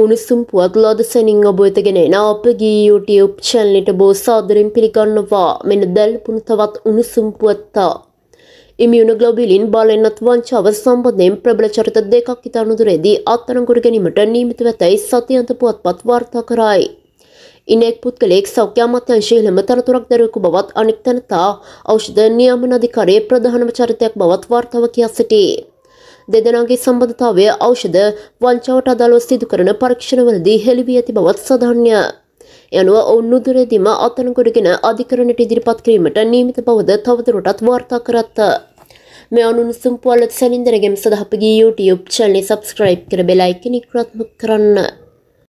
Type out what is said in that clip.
උණුසුම් පුවත්ලෝදසනින් ඔබ වෙතගෙන එන අපගේ YouTube චැනලට බෝ සාදරෙන් පිළිගන්නවා මෙන දැල්පුණු තවත් උණුසුම් පුවත්තා. ඉමියුණ ග්ලොබිලින් බලෙන්න්නත් වංචාව සම්බන්ධයෙන් ප්‍රබල චරිත දෙකක් ඉතානුදුරේදී අත්තරංගුර ගැනීමට නීමිත වෙතයි සතියන්ත පුවත්පත් වාර්තා කරයි. ඉනෙක් පුද්ගලෙක් සෞඛ්‍ය අමාත්‍යංශයේලම තනතුරක් දරුවෙකු බවත් අනෙක් තනතා ඖෂධ නියාමන අධිකාරියේ ප්‍රධානම චරිතයක් බවත් වාර්තාව කියා සිටී. දෙදෙනගේ සම්බන්ධතාවය ඖෂධ වංචාවට අදාළව සිදු කරන පරීක්ෂණවලදී හෙළිවී ඇති බවත් සඳහන්ය. යනුව ඔවුන් නුදුරේදීම අත්අඩංගුවටගෙන අධිකරණයට ඉදිරිපත් කිරීමට නියමිත බවද තවදුරටත් වාර්තා කරත්තා. මේ අනුනුසුම් පුවලත් සැනින්දරගෙම් සඳහපගේ YouTube චැනලේ සබස්ක්‍රයිබ් කර බෙලයිකෙනෙක් රත්ම කරන්න.